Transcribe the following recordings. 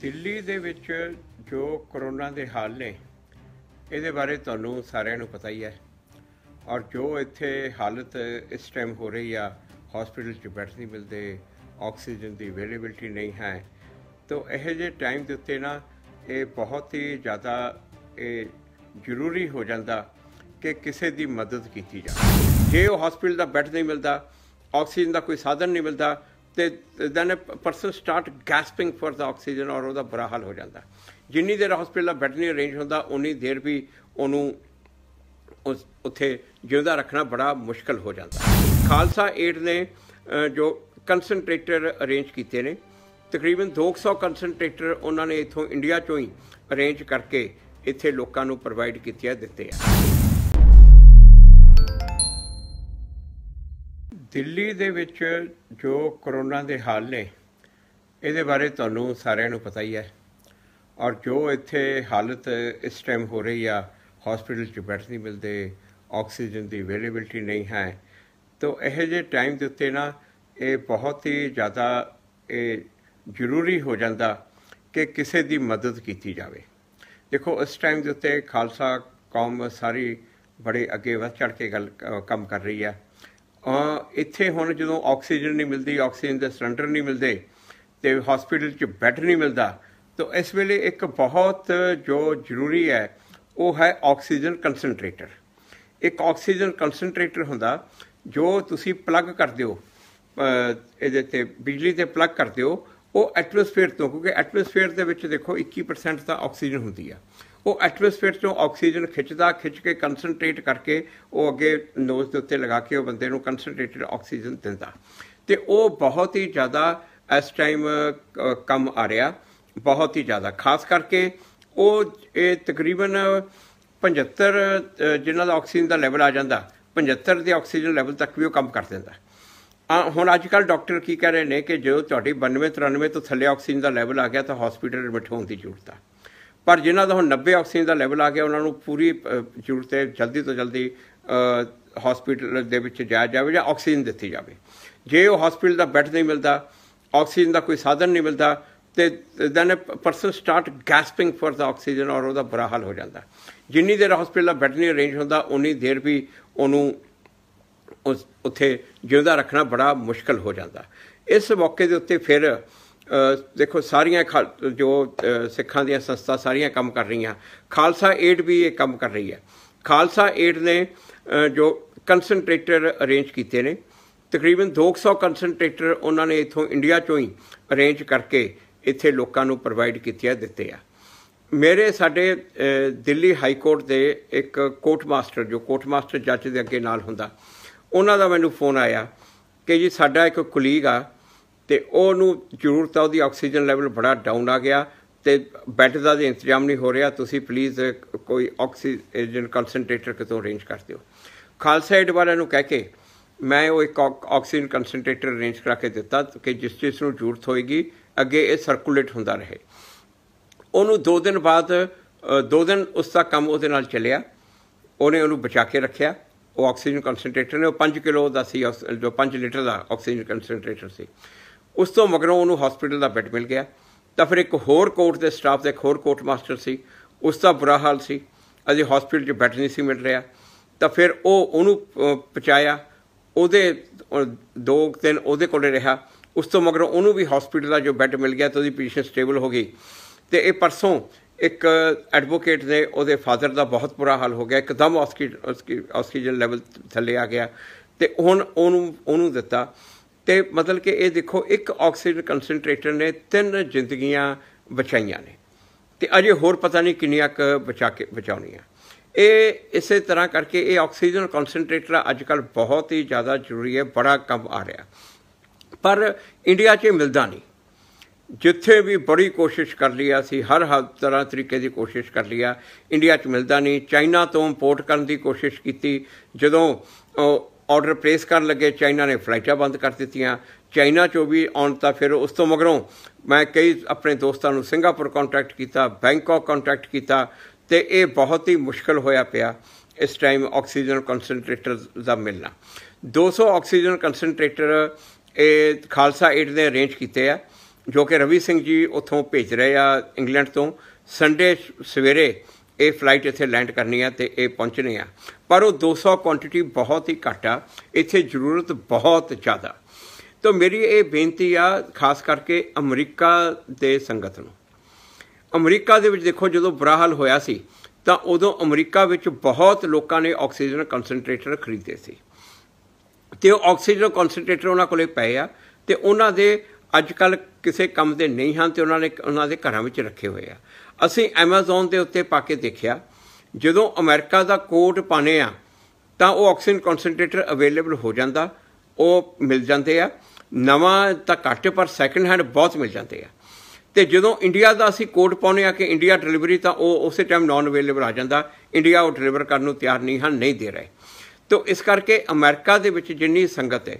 ਦਿੱਲੀ ਦੇ ਵਿੱਚ ਜੋ ਕਰੋਨਾ ਦੇ ਹਾਲ ਨੇ ਇਹਦੇ ਬਾਰੇ ਤੁਹਾਨੂੰ ਸਾਰਿਆਂ ਨੂੰ ਪਤਾ ਹੀ ਹੈ ਔਰ ਜੋ ਇੱਥੇ ਹਾਲਤ ਇਸ ਟਾਈਮ ਹੋ ਰਹੀ ਆ ਹਸਪੀਟਲ 'ਚ ਬੈੱਡ ਨਹੀਂ ਮਿਲਦੇ ਆਕਸੀਜਨ ਦੀ ਅਵੇਲੇਬਿਲਟੀ ਨਹੀਂ ਹੈ ਤਾਂ ਇਹ ਜੇ ਟਾਈਮ ਦੇ ਉੱਤੇ ਨਾ ਇਹ ਬਹੁਤ ਹੀ ਜ਼ਿਆਦਾ ਇਹ ਜ਼ਰੂਰੀ ਹੋ ਜਾਂਦਾ ਕਿ ਕਿਸੇ ਦੀ ਮਦਦ ਕੀਤੀ ਜਾਵੇ ਜੇ ਉਹ ਹਸਪੀਟਲ ਦਾ ਬੈੱਡ ਨਹੀਂ ਮਿਲਦਾ ਆਕਸੀਜਨ ਦਾ ਕੋਈ ਸਾਧਨ ਨਹੀਂ ਮਿਲਦਾ ਤੇ then person start gasping for the oxygen ਔਰ ਉਹਦਾ ਬੁਰਾ ਹਾਲ ਹੋ ਜਾਂਦਾ ਜਿੰਨੀ ਦੇਰ ਹਸਪੀਟਲ ਦਾ ਬੈਡ ਨਹੀਂ ਅਰੇਂਜ ਹੁੰਦਾ ਉਨੀ ਦੇਰ ਵੀ ਉਹਨੂੰ ਉਸ ਉੱਥੇ ਜਿਉਂਦਾ ਰੱਖਣਾ ਬੜਾ ਮੁਸ਼ਕਲ ਹੋ ਜਾਂਦਾ ਖਾਲਸਾ ਏਡ ਨੇ ਜੋ ਕਨਸੈਂਟਰੇਟਰ ਅਰੇਂਜ ਕੀਤੇ ਨੇ ਤਕਰੀਬਨ 200 ਕਨਸੈਂਟਰੇਟਰ ਉਹਨਾਂ ਨੇ ਇਥੋਂ ਇੰਡੀਆ ਚੋਂ ਹੀ ਅਰੇਂਜ ਕਰਕੇ ਇੱਥੇ ਲੋਕਾਂ ਨੂੰ ਪ੍ਰੋਵਾਈਡ ਕੀਤੇ ਦਿੱਤੇ ਆ ਦਿੱਲੀ ਦੇ ਵਿੱਚ ਜੋ ਕਰੋਨਾ ਦੇ ਹਾਲ ਨੇ ਇਹਦੇ ਬਾਰੇ ਤੁਹਾਨੂੰ ਸਾਰਿਆਂ ਨੂੰ ਪਤਾ ਹੀ ਹੈ ਔਰ ਜੋ ਇੱਥੇ ਹਾਲਤ ਇਸ ਟਾਈਮ ਹੋ ਰਹੀ ਆ ਹਸਪੀਟਲ 'ਚ ਬੈਡ ਨਹੀਂ ਮਿਲਦੇ ਆਕਸੀਜਨ ਦੀ ਅਵੇਲੇਬਿਲਟੀ ਨਹੀਂ ਹੈ ਤਾਂ ਇਹ ਜੇ ਟਾਈਮ ਦੇ ਉੱਤੇ ਨਾ ਇਹ ਬਹੁਤ ਹੀ ਜ਼ਿਆਦਾ ਇਹ ਜ਼ਰੂਰੀ ਹੋ ਜਾਂਦਾ ਕਿ ਕਿਸੇ ਦੀ ਮਦਦ ਕੀਤੀ ਜਾਵੇ ਦੇਖੋ ਇਸ ਟਾਈਮ ਦੇ ਉੱਤੇ ਖਾਲਸਾ ਕੌਮ ਸਾਰੀ ਬੜੇ ਅੱਗੇ ਵੱਧ ਚੜ ਕੇ ਗੱਲ ਕੰਮ ਕਰ ਰਹੀ ਹੈ ਇੱਥੇ ਹੁਣ ਜਦੋਂ ਆਕਸੀਜਨ ਨਹੀਂ ਮਿਲਦੀ ਆਕਸੀਜਨ ਦੇ ਸਿਲੰਡਰ ਨਹੀਂ ਮਿਲਦੇ ਤੇ ਹਸਪੀਟਲ 'ਚ ਬੈੱਡ ਨਹੀਂ ਮਿਲਦਾ ਤਾਂ ਇਸ ਵੇਲੇ ਇੱਕ ਬਹੁਤ ਜੋ ਜ਼ਰੂਰੀ ਹੈ ਉਹ ਹੈ ਆਕਸੀਜਨ ਕਨਸੈਂਟਰੇਟਰ ਇੱਕ ਆਕਸੀਜਨ ਕਨਸੈਂਟਰੇਟਰ ਹੁੰਦਾ ਜੋ ਤੁਸੀਂ ਪਲੱਗ ਕਰਦੇ ਹੋ ਇਹਦੇ ਤੇ ਬਿਜਲੀ ਤੇ ਪਲੱਗ ਕਰਦੇ ਹੋ ਉਹ ਐਟਮੋਸਫੇਅਰ ਤੋਂ ਕਿਉਂਕਿ ਐਟਮੋਸਫੇਅਰ ਦੇ ਵਿੱਚ ਦੇਖੋ 21% ਤਾਂ ਆਕਸੀਜਨ ਹੁੰਦੀ ਆ ਉਹ ਐਟਮੋਸਫੇਅਰ ਚੋਂ ਆਕਸੀਜਨ ਖਿੱਚਦਾ ਖਿੱਚ ਕੇ ਕਨਸੈਂਟਰੇਟ ਕਰਕੇ ਉਹ ਅੱਗੇ ਨੋਜ਼ ਦੇ ਉੱਤੇ ਲਗਾ ਕੇ ਉਹ ਬੰਦੇ ਨੂੰ ਕਨਸੈਂਟਰੇਟਡ ਆਕਸੀਜਨ ਦਿੰਦਾ ਤੇ ਉਹ ਬਹੁਤ ਹੀ ਜ਼ਿਆਦਾ ਇਸ ਟਾਈਮ ਕੰਮ ਆ ਰਿਹਾ ਬਹੁਤ ਹੀ ਜ਼ਿਆਦਾ ਖਾਸ ਕਰਕੇ ਉਹ ਇਹ ਤਕਰੀਬਨ 75 ਜਿਨ੍ਹਾਂ ਦਾ ਆਕਸੀਜਨ ਦਾ ਲੈਵਲ ਆ ਜਾਂਦਾ 75 ਦੇ ਆਕਸੀਜਨ ਲੈਵਲ ਤੱਕ ਵੀ ਉਹ ਕੰਮ ਕਰ ਦਿੰਦਾ ਹੁਣ ਅੱਜ ਕੱਲ ਡਾਕਟਰ ਕੀ ਕਹਿ ਰਹੇ ਨੇ ਕਿ ਜੇ ਤੁਹਾਡੀ 92 93 ਤੋਂ ਥੱਲੇ ਆਕਸੀਜਨ ਦਾ ਲੈਵਲ ਆ ਗਿਆ ਤਾਂ ਹਸਪੀਟਲ ਰਿਮਿਟ ਹੋਣ ਦੀ ਜ਼ਰੂਰਤ ਆ ਪਰ ਜਿਨ੍ਹਾਂ ਦਾ ਹੁਣ 90 ਆਕਸੀਜਨ ਦਾ ਲੈਵਲ ਆ ਗਿਆ ਉਹਨਾਂ ਨੂੰ ਪੂਰੀ ਜ਼ਰੂਰਤ ਤੇ ਜਲਦੀ ਤੋਂ ਜਲਦੀ ਹਸਪੀਟਲ ਦੇ ਵਿੱਚ ਜਾਇਆ ਜਾਵੇ ਜਾਂ ਆਕਸੀਜਨ ਦਿੱਤੀ ਜਾਵੇ ਜੇ ਉਹ ਹਸਪੀਟਲ ਦਾ ਬੈੱਡ ਨਹੀਂ ਮਿਲਦਾ ਆਕਸੀਜਨ ਦਾ ਕੋਈ ਸਾਧਨ ਨਹੀਂ ਮਿਲਦਾ ਤੇ then person start gasping for the oxygen ਔਰ ਉਹਦਾ ਬੁਰਾ ਹਾਲ ਹੋ ਜਾਂਦਾ ਜਿੰਨੀ ਦੇਰ ਹਸਪੀਟਲ ਦਾ ਬੈੱਡ ਨਹੀਂ ਅਰੇਂਜ ਹੁੰਦਾ ਉਨੀ ਦੇਰ ਵੀ ਉਹਨੂੰ ਉਸ ਉੱਥੇ ਜਿਉਂਦਾ ਰੱਖਣਾ ਬੜਾ ਮੁਸ਼ਕਲ ਹੋ ਜਾਂਦਾ ਇਸ ਮੌਕੇ ਦੇ ਉੱਤੇ ਫਿਰ ਦੇਖੋ ਸਾਰੀਆਂ ਜੋ ਸਿੱਖਾਂ ਦੀਆਂ ਸੰਸਥਾ ਸਾਰੀਆਂ ਕੰਮ ਕਰ ਰਹੀਆਂ ਖਾਲਸਾ ਏਡ ਵੀ ਇਹ ਕੰਮ ਕਰ ਰਹੀ ਹੈ ਖਾਲਸਾ ਏਡ ਨੇ ਜੋ ਕਨਸੈਂਟਰੇਟਰ ਅਰੇਂਜ ਕੀਤੇ ਨੇ ਤਕਰੀਬਨ 200 ਕਨਸੈਂਟਰੇਟਰ ਉਹਨਾਂ ਨੇ ਇਥੋਂ ਇੰਡੀਆ ਚੋਂ ਹੀ ਅਰੇਂਜ ਕਰਕੇ ਇੱਥੇ ਲੋਕਾਂ ਨੂੰ ਪ੍ਰੋਵਾਈਡ ਕੀਤੀਆਂ ਦਿੱਤੇ ਆ ਮੇਰੇ ਸਾਡੇ ਦਿੱਲੀ ਹਾਈ ਕੋਰਟ ਦੇ ਇੱਕ ਕੋਰਟ ਮਾਸਟਰ ਜੋ ਕੋਰਟ ਮਾਸਟਰ ਜੱਜ ਦੇ ਅੱਗੇ ਨਾਲ ਹੁੰਦਾ ਉਹਨਾਂ ਦਾ ਮੈਨੂੰ ਫੋਨ ਆਇਆ ਕਿ ਜੀ ਸਾਡਾ ਇੱਕ ਕੁਲੀਗ ਆ ਤੇ ਉਹਨੂੰ ਜ਼ਰੂਰਤ ਆ ਉਹਦੀ ਆਕਸੀਜਨ ਲੈਵਲ ਬੜਾ ਡਾਊਨ ਆ ਗਿਆ ਤੇ ਬੈੱਡ ਦਾ ਦੇ ਇੰਤਜ਼ਾਮ ਨਹੀਂ ਹੋ ਰਿਹਾ ਤੁਸੀਂ ਪਲੀਜ਼ ਕੋਈ ਆਕਸੀਜਨ ਕਨਸੈਂਟਰੇਟਰ ਕਿਤੋਂ ਅਰੇਂਜ ਕਰ ਦਿਓ ਖਾਲਸਾ ਏਡ ਵਾਲਿਆਂ ਨੂੰ ਕਹਿ ਕੇ ਮੈਂ ਉਹ ਇੱਕ ਆਕਸੀਜਨ ਕਨਸੈਂਟਰੇਟਰ ਅਰੇਂਜ ਕਰਾ ਕੇ ਦਿੱਤਾ ਕਿ ਜਿਸ ਜਿਸ ਨੂੰ ਜ਼ਰੂਰਤ ਹੋਏਗੀ ਅੱਗੇ ਇਹ ਸਰਕੂਲੇਟ ਹੁੰਦਾ ਰਹੇ ਉਹਨੂੰ 2 ਦਿਨ ਬਾਅਦ 2 ਦਿਨ ਉਸ ਦਾ ਕੰਮ ਉਹਦੇ ਨਾਲ ਚੱਲਿਆ ਉਹਨੇ ਉਹਨੂੰ ਬਚਾ ਕੇ ਰੱਖਿਆ ਉਹ ਆਕਸੀਜਨ ਕਨਸੈਂਟਰੇਟਰ ਨੇ ਉਹ 5 ਕਿਲੋ ਦਾ ਸੀ ਜੋ 5 ਲੀਟਰ ਦਾ ਆਕਸੀਜਨ ਕਨਸੈਂਟਰੇਟਰ ਸੀ ਉਸ ਤੋਂ ਮਗਰੋਂ ਉਹਨੂੰ ਹਸਪੀਟਲ ਦਾ ਬੈੱਡ ਮਿਲ ਗਿਆ ਤਾਂ ਫਿਰ ਇੱਕ ਹੋਰ ਕੋਰਟ ਦੇ ਸਟਾਫ ਦੇ ਇੱਕ ਹੋਰ ਕੋਰਟ ਮਾਸਟਰ ਸੀ ਉਸ ਦਾ ਬੁਰਾ ਹਾਲ ਸੀ ਅਜੇ ਹਸਪੀਟਲ 'ਚ ਬੈੱਡ ਨਹੀਂ ਸੀ ਮਿਲ ਰਿਹਾ ਤਾਂ ਫਿਰ ਉਹ ਉਹਨੂੰ ਪਹੁੰਚਾਇਆ ਉਹਦੇ ਦੋ ਦਿਨ ਉਹਦੇ ਕੋਲੇ ਰਿਹਾ ਉਸ ਤੋਂ ਮਗਰੋਂ ਉਹਨੂੰ ਵੀ ਹਸਪੀਟਲ ਦਾ ਜੋ ਬੈੱਡ ਮਿਲ ਗਿਆ ਤਾਂ ਉਹਦੀ ਪੋਜੀਸ਼ਨ ਸਟੇਬਲ ਹੋ ਗਈ ਤੇ ਇਹ ਪਰਸੋਂ ਇੱਕ ਐਡਵੋਕੇਟ ਦੇ ਉਹਦੇ ਫਾਦਰ ਦਾ ਬਹੁਤ ਬੁਰਾ ਹਾਲ ਹੋ ਗਿਆ ਇੱਕਦਮ ਆਕਸੀਜਨ ਲੈਵਲ ਥੱਲੇ ਆ ਗਿਆ ਤੇ ਹੁਣ ਉਹਨੂੰ ਉਹਨੂੰ ਦਿੱਤਾ ਤੇ ਮਤਲਬ ਕਿ ਇਹ ਦੇਖੋ ਇੱਕ ਆਕਸੀਜਨ ਕਨਸੈਂਟਰੇਟਰ ਨੇ ਤਿੰਨ ਜ਼ਿੰਦਗੀਆਂ ਬਚਾਈਆਂ ਨੇ ਤੇ ਅਜੇ ਹੋਰ ਪਤਾ ਨਹੀਂ ਕਿੰਨੀਆਂ ਕ ਬਚਾ ਕੇ ਬਚਾਉਣੀਆਂ ਇਹ ਇਸੇ ਤਰ੍ਹਾਂ ਕਰਕੇ ਇਹ ਆਕਸੀਜਨ ਕਨਸੈਂਟਰੇਟਰ ਅੱਜ ਕੱਲ ਬਹੁਤ ਹੀ ਜ਼ਿਆਦਾ ਜ਼ਰੂਰੀ ਹੈ ਬੜਾ ਕੰਮ ਆ ਰਿਹਾ ਪਰ ਇੰਡੀਆ 'ਚ ਮਿਲਦਾ ਨਹੀਂ ਜਿੱਥੇ ਵੀ ਬੜੀ ਕੋਸ਼ਿਸ਼ ਕਰ ਲਈ ਸੀ ਹਰ ਹਰ ਤਰ੍ਹਾਂ ਤਰੀਕੇ ਦੀ ਕੋਸ਼ਿਸ਼ ਕਰ ਲਿਆ ਇੰਡੀਆ 'ਚ ਮਿਲਦਾ ਨਹੀਂ ਚਾਈਨਾ ਤੋਂ ਇੰਪੋਰਟ ਕਰਨ ਦੀ ਕੋਸ਼ਿਸ਼ ਕੀਤੀ ਜਦੋਂ ਆਰਡਰ ਪਲੇਸ ਕਰਨ ਲੱਗੇ ਚਾਈਨਾ ਨੇ ਫਲਾਈਟਾਂ ਬੰਦ ਕਰ ਦਿੱਤੀਆਂ ਚਾਈਨਾ ਚੋਂ ਵੀ ਆਉਣ ਤਾਂ ਫਿਰ ਉਸ ਤੋਂ ਮਗਰੋਂ ਮੈਂ ਕਈ ਆਪਣੇ ਦੋਸਤਾਂ ਨੂੰ ਸਿੰਗਾਪੁਰ ਕੰਟੈਕਟ ਕੀਤਾ ਬੈਂਕਾਕ ਕੰਟੈਕਟ ਕੀਤਾ ਤੇ ਇਹ ਬਹੁਤ ਹੀ ਮੁਸ਼ਕਲ ਹੋਇਆ ਪਿਆ ਇਸ ਟਾਈਮ ਆਕਸੀਜਨ ਕਨਸੈਂਟਰੇਟਰ ਦਾ ਮਿਲਣਾ 200 ਆਕਸੀਜਨ ਕਨਸੈਂਟਰੇਟਰ ਇਹ ਖਾਲਸਾ ਏਡ ਨੇ ਅਰੇਂਜ ਕੀਤੇ ਆ ਜੋ ਕਿ ਰਵੀ ਸਿੰਘ ਜੀ ਉੱਥੋਂ ਭੇਜ ਰਹੇ ਆ ਇੰਗਲੈਂਡ ਤੋਂ ਸੰਡੇ ਸਵੇਰੇ ਇਹ ਫਲਾਈਟ ਇੱਥੇ ਲੈਂਡ ਕਰਨੀ ਆ ਤੇ ਇਹ ਪਹੁੰਚਣੀ ਆ ਪਰ ਉਹ 200 ਕੁਆਂਟੀਟੀ ਬਹੁਤ ਹੀ ਘੱਟ ਆ ਇੱਥੇ ਜ਼ਰੂਰਤ ਬਹੁਤ ਜ਼ਿਆਦਾ ਤਾਂ ਮੇਰੀ ਇਹ ਬੇਨਤੀ ਆ ਖਾਸ ਕਰਕੇ ਅਮਰੀਕਾ ਦੇ ਸੰਗਤ ਨੂੰ ਅਮਰੀਕਾ ਦੇ ਵਿੱਚ ਦੇਖੋ ਜਦੋਂ ਬਰਾਹਲ ਹੋਇਆ ਸੀ ਤਾਂ ਉਦੋਂ ਅਮਰੀਕਾ ਵਿੱਚ ਬਹੁਤ ਲੋਕਾਂ ਨੇ ਆਕਸੀਜਨ ਕਨਸੈਂਟਰੇਟਰ ਖਰੀਦੇ ਸੀ ਤੇ ਉਹ ਆਕਸੀਜਨ ਕਨਸੈਂਟਰੇਟਰ ਉਹਨਾਂ ਕੋਲੇ ਪਏ ਆ ਤੇ ਉਹਨਾਂ ਦੇ ਅੱਜ ਕੱਲ ਕਿਸੇ ਕੰਮ ਦੇ ਨਹੀਂ ਹਨ ਤੇ ਉਹਨਾਂ ਨੇ ਉਹਨਾਂ ਦੇ ਘਰਾਂ ਵਿੱਚ ਰੱਖੇ ਹੋਏ ਆ ਅਸੀਂ Amazon ਦੇ ਉੱਤੇ ਪਾ ਕੇ ਦੇਖਿਆ ਜਦੋਂ ਅਮਰੀਕਾ ਦਾ ਕੋਟ ਪਾਣੇ ਆ ਤਾਂ ਉਹ ਆਕਸੀਜਨ ਕਨਸੈਂਟਰੇਟਰ ਅਵੇਲੇਬਲ ਹੋ ਜਾਂਦਾ ਉਹ ਮਿਲ ਜਾਂਦੇ ਆ ਨਵਾਂ ਤਾਂ ਘੱਟ ਪਰ ਸੈਕੰਡ ਹੈਂਡ ਬਹੁਤ ਮਿਲ ਜਾਂਦੇ ਆ ਤੇ ਜਦੋਂ ਇੰਡੀਆ ਦਾ ਅਸੀਂ ਕੋਟ ਪਾਉਨੇ ਆ ਕਿ ਇੰਡੀਆ ਡਿਲੀਵਰੀ ਤਾਂ ਉਹ ਉਸੇ ਟਾਈਮ ਨਾਨ ਅਵੇਲੇਬਲ ਆ ਜਾਂਦਾ ਇੰਡੀਆ ਉਹ ਡਿਲੀਵਰ ਕਰਨ ਨੂੰ ਤਿਆਰ ਨਹੀਂ ਹਨ ਨਹੀਂ ਦੇ ਰਹੇ ਤੋਂ ਇਸ ਕਰਕੇ ਅਮਰੀਕਾ ਦੇ ਵਿੱਚ ਜਿੰਨੀ ਸੰਗਤ ਹੈ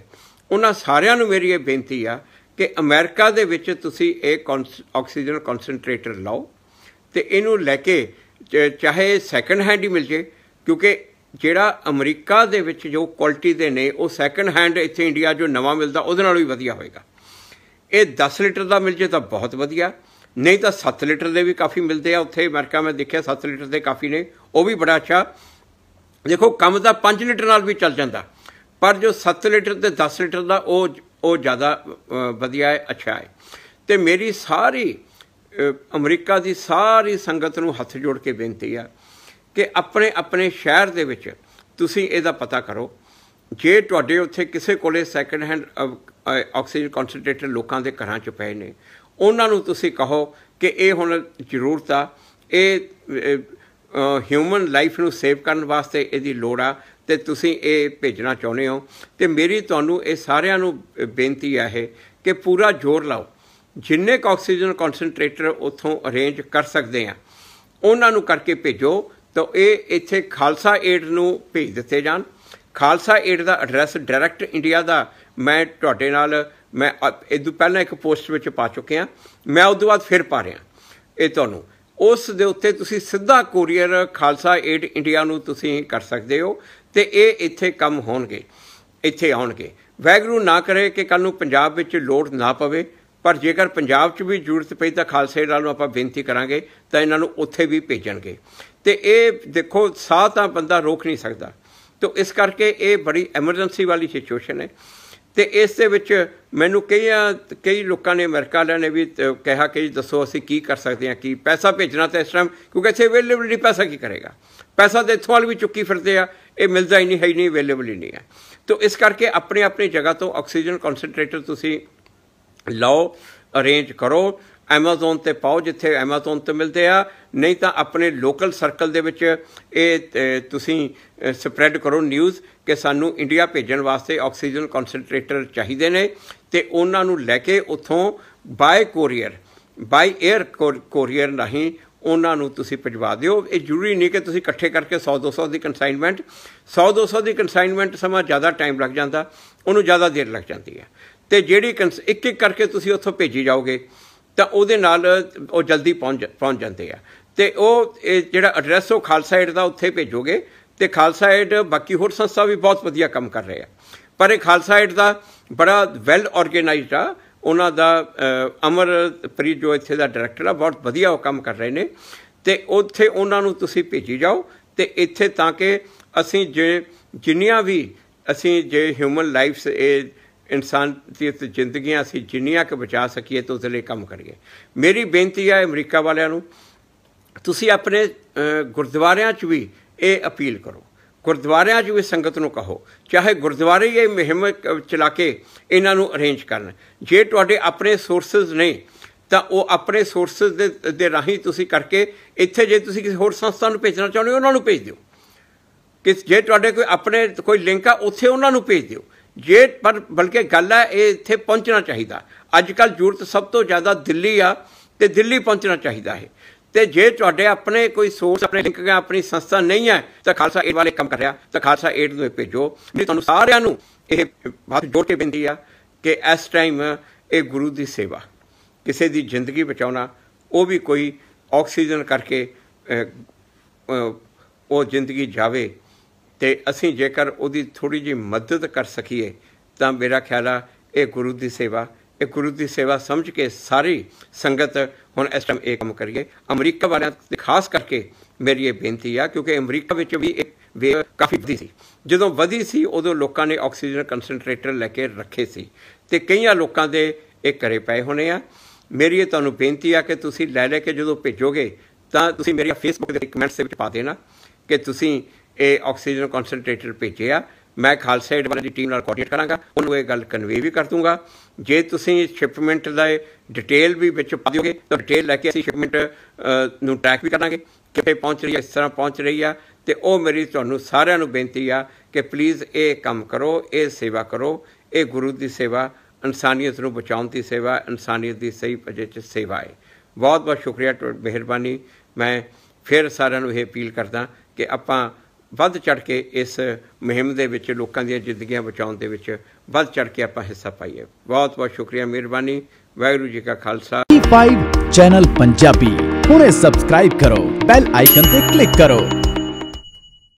ਉਹਨਾਂ ਸਾਰਿਆਂ ਨੂੰ ਮੇਰੀ ਇਹ ਬੇਨਤੀ ਆ ਕਿ ਅਮਰੀਕਾ ਦੇ ਵਿੱਚ ਤੁਸੀਂ ਇਹ ਆਕਸੀਜਨ ਕਨਸੈਂਟਰੇਟਰ ਲਾਓ ਤੇ ਇਹਨੂੰ ਲੈ ਕੇ ਚਾਹੇ ਸੈਕੰਡ ਹੈਂਡ ਹੀ ਮਿਲ ਜੇ ਕਿਉਂਕਿ ਜਿਹੜਾ ਅਮਰੀਕਾ ਦੇ ਵਿੱਚ ਜੋ ਕੁਆਲਿਟੀ ਦੇ ਨੇ ਉਹ ਸੈਕੰਡ ਹੈਂਡ ਇੱਥੇ ਇੰਡੀਆ ਜੋ ਨਵਾਂ ਮਿਲਦਾ ਉਹਦੇ ਨਾਲੋਂ ਵੀ ਵਧੀਆ ਹੋਏਗਾ ਇਹ 10 ਲੀਟਰ ਦਾ ਮਿਲ ਜੇ ਤਾਂ ਬਹੁਤ ਵਧੀਆ ਨਹੀਂ ਤਾਂ 7 ਲੀਟਰ ਦੇ ਵੀ ਕਾਫੀ ਮਿਲਦੇ ਆ ਉੱਥੇ ਅਮਰੀਕਾ ਮੈਂ ਦੇਖਿਆ 7 ਲੀਟਰ ਦੇ ਕਾਫੀ ਨੇ ਉਹ ਵੀ ਬੜਾ ਅੱਛਾ ਦੇਖੋ ਕੰਮ ਦਾ 5 ਲੀਟਰ ਨਾਲ ਵੀ ਚੱਲ ਜਾਂਦਾ ਪਰ ਜੋ 7 ਲੀਟਰ ਤੇ 10 ਲੀਟਰ ਦਾ ਉਹ ਉਹ ਜ਼ਿਆਦਾ ਵਧੀਆ ਹੈ ਅੱਛਾ ਹੈ ਤੇ ਮੇਰੀ ਸਾਰੀ ਅਮਰੀਕਾ ਦੀ ਸਾਰੀ ਸੰਗਤ ਨੂੰ ਹੱਥ ਜੋੜ ਕੇ ਬੇਨਤੀ ਆ ਕਿ ਆਪਣੇ ਆਪਣੇ ਸ਼ਹਿਰ ਦੇ ਵਿੱਚ ਤੁਸੀਂ ਇਹਦਾ ਪਤਾ ਕਰੋ ਜੇ ਤੁਹਾਡੇ ਉੱਥੇ ਕਿਸੇ ਕੋਲੇ ਸੈਕੰਡ ਹੈਂਡ ਆਕਸੀਜਨ ਕਨਸੈਂਟਰੇਟਰ ਲੋਕਾਂ ਦੇ ਘਰਾਂ 'ਚ ਪਏ ਨੇ ਉਹਨਾਂ ਨੂੰ ਤੁਸੀਂ ਕਹੋ ਕਿ ਇਹ ਹੁਣ ਜ਼ਰੂਰਤ ਆ ਇਹ ਹਿਊਮਨ ਲਾਈਫ ਨੂੰ ਸੇਵ ਕਰਨ ਵਾਸਤੇ ਇਹਦੀ ਲੋੜ ਆ ਤੇ ਤੁਸੀਂ ਇਹ ਭੇਜਣਾ ਚਾਹੁੰਦੇ ਹੋ ਤੇ ਮੇਰੀ ਤੁਹਾਨੂੰ ਇਹ ਸਾਰਿਆਂ ਨੂੰ ਬੇਨਤੀ ਆ ਇਹ ਕਿ ਪੂਰਾ ਜ਼ੋਰ ਲਾਓ ਜਿੰਨੇ ਕ ਆਕਸੀਜਨ ਕਨਸੈਂਟਰੇਟਰ ਉਥੋਂ ਅਰੇਂਜ ਕਰ ਸਕਦੇ ਆ ਉਹਨਾਂ ਨੂੰ ਕਰਕੇ ਭੇਜੋ ਤਾਂ ਇਹ ਇੱਥੇ ਖਾਲਸਾ ਏਡ ਨੂੰ ਭੇਜ ਦਿੱਤੇ ਜਾਣ ਖਾਲਸਾ ਏਡ ਦਾ ਐਡਰੈਸ ਡਾਇਰੈਕਟ ਇੰਡੀਆ ਦਾ ਮੈਂ ਤੁਹਾਡੇ ਨਾਲ ਮੈਂ ਇਦੋਂ ਪਹਿਲਾਂ ਇੱਕ ਪੋਸਟ ਵਿੱਚ ਪਾ ਚੁੱਕਿਆ ਮੈਂ ਉਸ ਤੋਂ ਬਾਅਦ ਫਿਰ ਪਾ ਰਿਹਾ ਇਹ ਤੁਹਾਨੂੰ ਉਸ ਦੇ ਉੱਤੇ ਤੁਸੀਂ ਸਿੱਧਾ ਕੋਰੀਅਰ ਖਾਲਸਾ ਏਡ ਇੰਡੀਆ ਨੂੰ ਤੁਸੀਂ ਕਰ ਸਕਦੇ ਹੋ ਤੇ ਇਹ ਇੱਥੇ ਕੰਮ ਹੋਣਗੇ ਇੱਥੇ ਆਉਣਗੇ ਵੈਗਰੂ ਨਾ ਕਰੇ ਕਿ ਕੱਲ ਨੂੰ ਪੰਜਾਬ ਵਿੱਚ ਲੋਡ ਨਾ ਪਵੇ ਪਰ ਜੇਕਰ ਪੰਜਾਬ 'ਚ ਵੀ ਜ਼ਰੂਰਤ ਪਈ ਤਾਂ ਖਾਲਸੇ ਨਾਲ ਆਪਾਂ ਬੇਨਤੀ ਕਰਾਂਗੇ ਤਾਂ ਇਹਨਾਂ ਨੂੰ ਉੱਥੇ ਵੀ ਭੇਜਣਗੇ ਤੇ ਇਹ ਦੇਖੋ ਸਾਹ ਤਾਂ ਬੰਦਾ ਰੋਕ ਨਹੀਂ ਸਕਦਾ ਤੋ ਇਸ ਕਰਕੇ ਇਹ ਬੜੀ ਐਮਰਜੈਂਸੀ ਵਾਲੀ ਸਿਚੁਏਸ਼ਨ ਹੈ ਤੇ ਇਸ ਦੇ ਵਿੱਚ ਮੈਨੂੰ ਕਈਆਂ ਕਈ ਲੋਕਾਂ ਨੇ ਅਮਰੀਕਾ ਵਾਲਿਆਂ ਨੇ ਵੀ ਕਿਹਾ ਕਿ ਦੱਸੋ ਅਸੀਂ ਕੀ ਕਰ ਸਕਦੇ ਹਾਂ ਕੀ ਪੈਸਾ ਭੇਜਣਾ ਤਾਂ ਇਸ ਟਾਈਮ ਕਿਉਂਕਿ ਇੱਥੇ ਅਵੇਲੇਬਿਲਿਟੀ ਪੈਸਾ ਕੀ ਕਰੇਗਾ ਪੈਸਾ ਤੇ ਇਥੋਂ ਵਾਲ ਵੀ ਚੁੱਕੀ ਫਿਰਦੇ ਆ ਇਹ ਮਿਲਦਾ ਹੀ ਨਹੀਂ ਹੈ ਨਹੀਂ ਅਵੇਲੇਬਲ ਹੀ ਨਹੀਂ ਹੈ ਤੋ ਇਸ ਕਰਕੇ ਆਪਣੇ ਆਪਣੇ ਜਗ੍ਹਾ ਤੋਂ ਆਕਸੀਜਨ ਕਨਸੈਂਟਰੇਟਰ ਤੁਸੀਂ ਲਓ ਅਰੇਂਜ ਕਰੋ Amazon ਤੇ ਪਾਓ ਜਿੱਥੇ Amazon ਤੇ ਮਿਲਦੇ ਆ ਨਹੀਂ ਤਾਂ ਆਪਣੇ ਲੋਕਲ ਸਰਕਲ ਦੇ ਵਿੱਚ ਇਹ ਤੁਸੀਂ ਸਪਰੈਡ ਕਰੋ ਨਿਊਜ਼ ਕਿ ਸਾਨੂੰ ਇੰਡੀਆ ਭੇਜਣ ਵਾਸਤੇ ਆਕਸੀਜਨ ਕਨਸੈਂਟਰੇਟਰ ਚਾਹੀਦੇ ਨੇ ਤੇ ਉਹਨਾਂ ਨੂੰ ਲੈ ਕੇ ਉਥੋਂ by courier by air courier ਨਹੀਂ ਉਹਨਾਂ ਨੂੰ ਤੁਸੀਂ ਭਜਵਾ ਦਿਓ ਇਹ ਜ਼ਰੂਰੀ ਨਹੀਂ ਕਿ ਤੁਸੀਂ ਇਕੱਠੇ ਕਰਕੇ 100 200 ਦੀ ਕਨਸਾਈਨਮੈਂਟ 100 200 ਦੀ ਕਨਸਾਈਨਮੈਂਟ ਸਮਾਂ ਜ਼ਿਆਦਾ ਟਾਈਮ ਲੱਗ ਜਾਂਦਾ ਉਹਨੂੰ ਜ਼ਿਆਦਾ ਦੇਰ ਲੱਗ ਜਾਂਦੀ ਹੈ ਤੇ ਜਿਹੜੀ ਇੱਕ ਇੱਕ ਕਰਕੇ ਤੁਸੀਂ ਉੱਥੋਂ ਭੇਜੀ ਜਾਓਗੇ ਤਾਂ ਉਹਦੇ ਨਾਲ ਉਹ ਜਲਦੀ ਪਹੁੰਚ ਪਹੁੰਚ ਜਾਂਦੇ ਆ ਤੇ ਉਹ ਜਿਹੜਾ ਐਡਰੈਸ ਉਹ ਖਾਲਸਾ ਏਡ ਦਾ ਉੱਥੇ ਭੇਜੋਗੇ ਤੇ ਖਾਲਸਾ ਏਡ ਬਾਕੀ ਹੋਰ ਸੰਸਥਾ ਵੀ ਬਹੁਤ ਵਧੀਆ ਕੰਮ ਕਰ ਰਹੇ ਆ ਪਰ ਇਹ ਖਾਲਸਾ ਏਡ ਦਾ ਬੜਾ ਵੈਲ ਆਰਗੇਨਾਈਜ਼ਡ ਆ ਉਹਨਾਂ ਦਾ ਅਮਰ ਪ੍ਰੀਤ ਜੋ ਇੱਥੇ ਦਾ ਡਾਇਰੈਕਟਰ ਆ ਬਹੁਤ ਵਧੀਆ ਉਹ ਕੰਮ ਕਰ ਰਹੇ ਨੇ ਤੇ ਉੱਥੇ ਉਹਨਾਂ ਨੂੰ ਤੁਸੀਂ ਭੇਜੀ ਜਾਓ ਤੇ ਇੱਥੇ ਤਾਂ ਕਿ ਅਸੀਂ ਜੇ ਜਿੰਨੀਆਂ ਵੀ ਅਸੀਂ ਜੇ ਹਿਊਮਨ ਲਾਈਫਸ ਇਹ ਇਨਸਾਨੀਅਤ ਜ਼ਿੰਦਗੀਆਂ ਅਸੀਂ ਜਿੰਨੀਆਂ ਕਿ ਬਚਾ ਸਕੀਏ ਤੋਂ ਉਸ ਲਈ ਕੰਮ ਕਰੀਏ ਮੇਰੀ ਬੇਨਤੀ ਹੈ ਅਮਰੀਕਾ ਵਾਲਿਆਂ ਨੂੰ ਤੁਸੀਂ ਆਪਣੇ ਗੁਰਦੁਆਰਿਆਂ 'ਚ ਵੀ ਇਹ ਅਪੀਲ ਕਰੋ ਗੁਰਦੁਆਰਿਆਂ 'ਚ ਵੀ ਸੰਗਤ ਨੂੰ ਕਹੋ ਚਾਹੇ ਗੁਰਦੁਆਰੇ ਹੀ ਇਹ ਮਹਿਮ ਚਲਾ ਕੇ ਇਹਨਾਂ ਨੂੰ ਅਰੇਂਜ ਕਰਨ ਜੇ ਤੁਹਾਡੇ ਆਪਣੇ ਸੋਰਸਸ ਨਹੀਂ ਤਾਂ ਉਹ ਆਪਣੇ ਸੋਰਸਸ ਦੇ ਦੇ ਰਾਹੀਂ ਤੁਸੀਂ ਕਰਕੇ ਇੱਥੇ ਜੇ ਤੁਸੀਂ ਕਿਸੇ ਹੋਰ ਸੰਸਥਾ ਨੂੰ ਭੇਜਣਾ ਚਾਹੁੰਦੇ ਹੋ ਉਹਨਾਂ ਨੂੰ ਭੇਜ ਦਿਓ ਕਿ ਜੇ ਤੁਹਾਡੇ ਕੋਈ ਆਪਣੇ ਕੋਈ ਲਿੰਕ ਆ ਉੱਥੇ ਉਹਨਾਂ ਨੂੰ ਭੇਜ ਦਿਓ ਜੇ ਪਰ ਬਲਕਿ ਗੱਲ ਹੈ ਇਹ ਇੱਥੇ ਪਹੁੰਚਣਾ ਚਾਹੀਦਾ ਅੱਜ ਕੱਲ ਜ਼ਰੂਰਤ ਸਭ ਤੋਂ ਜ਼ਿਆਦਾ ਦਿੱਲੀ ਆ ਤੇ ਦਿੱਲੀ ਪਹੁੰਚਣਾ ਚਾਹੀਦਾ ਹੈ ਤੇ ਜੇ ਤੁਹਾਡੇ ਆਪਣੇ ਕੋਈ ਸੋਰਸ ਆਪਣੇ ਲਿੰਕ ਗਿਆ ਆਪਣੀ ਸੰਸਥਾ ਨਹੀਂ ਹੈ ਤਾਂ ਖਾਲਸਾ ਏਡ ਵਾਲੇ ਕੰਮ ਕਰ ਰਿਹਾ ਤਾਂ ਖਾਲਸਾ ਏਡ ਨੂੰ ਭੇਜੋ ਵੀ ਤੁਹਾਨੂੰ ਸਾਰਿਆਂ ਨੂੰ ਇਹ ਬਾਤ ਜੋੜ ਕੇ ਬਿੰਦੀ ਆ ਕਿ ਇਸ ਟਾਈਮ ਇਹ ਗੁਰੂ ਦੀ ਸੇਵਾ ਕਿਸੇ ਦੀ ਜ਼ਿੰਦਗੀ ਬਚਾਉਣਾ ਉਹ ਵੀ ਕੋਈ ਆਕਸੀਜਨ ਕਰਕੇ ਉਹ ਜ਼ਿੰਦਗੀ ਜਾਵੇ ਤੇ ਅਸੀਂ ਜੇਕਰ ਉਹਦੀ ਥੋੜੀ ਜੀ ਮਦਦ ਕਰ ਸਕੀਏ ਤਾਂ ਮੇਰਾ ਖਿਆਲ ਆ ਇਹ ਗੁਰੂ ਦੀ ਸੇਵਾ ਇਹ ਗੁਰੂ ਦੀ ਸੇਵਾ ਸਮਝ ਕੇ ਸਾਰੀ ਸੰਗਤ ਹੁਣ ਇਸ ਟਾਈਮ ਇਹ ਕੰਮ ਕਰੀਏ ਅਮਰੀਕਾ ਵਾਲਿਆਂ ਤੇ ਖਾਸ ਕਰਕੇ ਮੇਰੀ ਇਹ ਬੇਨਤੀ ਆ ਕਿਉਂਕਿ ਅਮਰੀਕਾ ਵਿੱਚ ਵੀ ਇੱਕ ਵੇਵ ਕਾਫੀ ਵਧੀ ਸੀ ਜਦੋਂ ਵਧੀ ਸੀ ਉਦੋਂ ਲੋਕਾਂ ਨੇ ਆਕਸੀਜਨ ਕਨਸੈਂਟਰੇਟਰ ਲੈ ਕੇ ਰੱਖੇ ਸੀ ਤੇ ਕਈਆਂ ਲੋਕਾਂ ਦੇ ਇਹ ਘਰੇ ਪਏ ਹੋਣੇ ਆ ਮੇਰੀ ਇਹ ਤੁਹਾਨੂੰ ਬੇਨਤੀ ਆ ਕਿ ਤੁਸੀਂ ਲੈ ਲੈ ਕੇ ਜਦੋਂ ਭੇਜੋਗੇ ਤਾਂ ਤੁਸੀਂ ਮੇਰੀ ਫੇਸਬੁੱਕ ਦੇ ਕਮੈਂਟਸ ਦੇ ਵਿੱਚ ਪਾ ਦੇਣਾ ਕਿ ਤੁਸੀਂ ਇਹ ਆਕਸੀਜਨ ਭੇਜੇ ਭੇਜਿਆ ਮੈਂ ਖਾਲਸਾ ਏਡ ਵਾਲੀ ਟੀਮ ਨਾਲ ਕੋਆਰਡੀਨੇਟ ਕਰਾਂਗਾ ਉਹਨੂੰ ਇਹ ਗੱਲ ਕਨਵੇ ਵੀ ਕਰ ਦੂੰਗਾ ਜੇ ਤੁਸੀਂ ਸ਼ਿਪਮੈਂਟ ਦਾ ਡਿਟੇਲ ਵੀ ਵਿੱਚ ਪਾ ਦਿਓਗੇ ਤਾਂ ਡਿਟੇਲ ਲੈ ਕੇ ਅਸੀਂ ਸ਼ਿਪਮੈਂਟ ਨੂੰ ਟਰੈਕ ਵੀ ਕਰਾਂਗੇ ਕਿੱਥੇ ਪਹੁੰਚ ਰਹੀ ਹੈ ਇਸ ਤਰ੍ਹਾਂ ਪਹੁੰਚ ਰਹੀ ਆ ਤੇ ਉਹ ਮੇਰੀ ਤੁਹਾਨੂੰ ਸਾਰਿਆਂ ਨੂੰ ਬੇਨਤੀ ਆ ਕਿ ਪਲੀਜ਼ ਇਹ ਕੰਮ ਕਰੋ ਇਹ ਸੇਵਾ ਕਰੋ ਇਹ ਗੁਰੂ ਦੀ ਸੇਵਾ ਇਨਸਾਨੀਅਤ ਨੂੰ ਬਚਾਉਣ ਦੀ ਸੇਵਾ ਇਨਸਾਨੀਅਤ ਦੀ ਸਹੀ ਪਜੇ 'ਚ ਸੇਵਾ ਹੈ ਬਹੁਤ ਬਹੁਤ ਸ਼ੁਕਰੀਆ ਮਿਹਰਬਾਨੀ ਮੈਂ ਫਿਰ ਸਾਰਿਆਂ ਨੂੰ ਇਹ ਅਪੀਲ ਕਰਦਾ ਕਿ ਆਪਾਂ ਵੱਧ ਚੜ ਕੇ ਇਸ ਮਹਿੰਮ ਦੇ ਵਿੱਚ ਲੋਕਾਂ ਦੀਆਂ ਜ਼ਿੰਦਗੀਆਂ ਬਚਾਉਣ ਦੇ ਵਿੱਚ ਵੱਧ ਚੜ ਕੇ ਆਪਾਂ ਹਿੱਸਾ ਪਾਈਏ ਬਹੁਤ ਬਹੁਤ ਸ਼ੁਕਰੀਆ ਮਿਹਰਬਾਨੀ ਵੈਗਰੂ ਜੀ ਕਾ ਖਾਲਸਾ 5 ਚੈਨਲ ਪੰਜਾਬੀ ਹੁਣੇ ਸਬਸਕ੍ਰਾਈਬ ਕਰੋ ਬੈਲ ਆਈਕਨ ਤੇ ਕਲਿੱਕ ਕਰੋ